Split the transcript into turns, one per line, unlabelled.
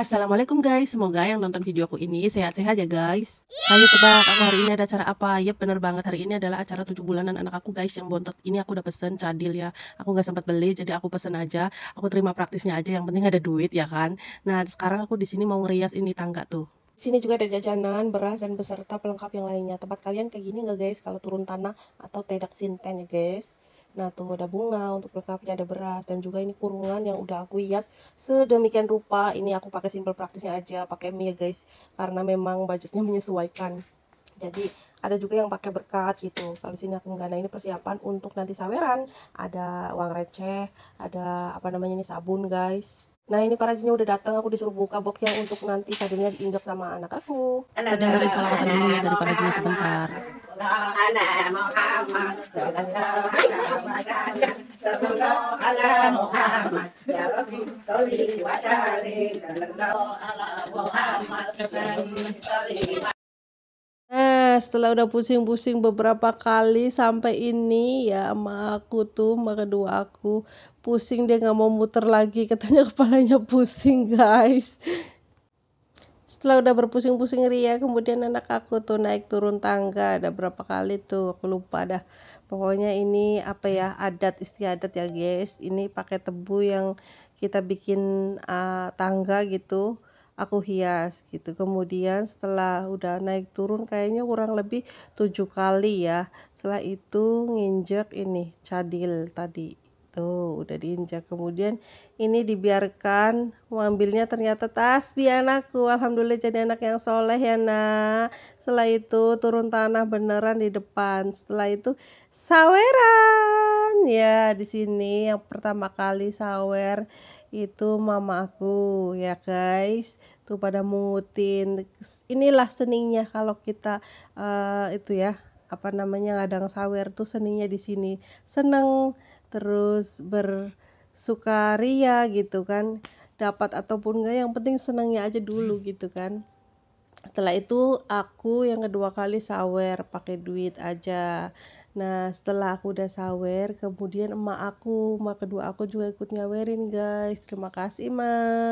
Assalamualaikum guys, semoga yang nonton video aku ini sehat-sehat ya guys Ayo tebak, aku hari ini ada acara apa? Yap bener banget, hari ini adalah acara 7 bulanan anak aku guys yang bontot Ini aku udah pesen cadil ya, aku gak sempat beli jadi aku pesen aja Aku terima praktisnya aja, yang penting ada duit ya kan Nah sekarang aku di sini mau ngerias ini tangga tuh
sini juga ada jajanan, beras, dan beserta pelengkap yang lainnya. Tempat kalian kayak gini gak guys kalau turun tanah atau tedak sinten ya guys. Nah, tuh ada bunga untuk lengkapnya ada beras dan juga ini kurungan yang udah aku hias sedemikian rupa. Ini aku pakai simple praktisnya aja, pakai mie ya guys, karena memang budgetnya menyesuaikan. Jadi ada juga yang pakai berkat gitu kalau sini aku nggak nah, ini persiapan untuk nanti saweran ada uang receh ada apa namanya ini sabun guys Nah ini para parajinya udah datang, aku disuruh buka box yang untuk nanti sabunnya diinjak sama anak aku.
Ada salam dulu ya dari jinnya sebentar. Eh,
setelah udah pusing-pusing beberapa kali sampai ini ya sama aku tuh, sama kedua aku pusing dia nggak mau muter lagi katanya kepalanya pusing guys setelah udah berpusing-pusing ria kemudian anak aku tuh naik turun tangga ada berapa kali tuh aku lupa dah pokoknya ini apa ya adat istiadat ya guys ini pakai tebu yang kita bikin uh, tangga gitu aku hias gitu kemudian setelah udah naik turun kayaknya kurang lebih tujuh kali ya setelah itu nginjek ini cadil tadi Tuh, gitu, udah diinjak. Kemudian ini dibiarkan mengambilnya ternyata tasbih anakku. Alhamdulillah jadi anak yang soleh ya nak. Setelah itu turun tanah beneran di depan. Setelah itu saweran. Ya, di sini yang pertama kali sawer itu mama aku ya guys tuh pada mutin inilah seninya kalau kita uh, itu ya apa namanya ngadang sawer tuh seninya di sini seneng terus bersukaria gitu kan dapat ataupun enggak yang penting senengnya aja dulu hmm. gitu kan setelah itu aku yang kedua kali sawer pakai duit aja nah setelah aku udah sawer kemudian emak aku emak kedua aku juga ikut nyawerin guys terima kasih
emak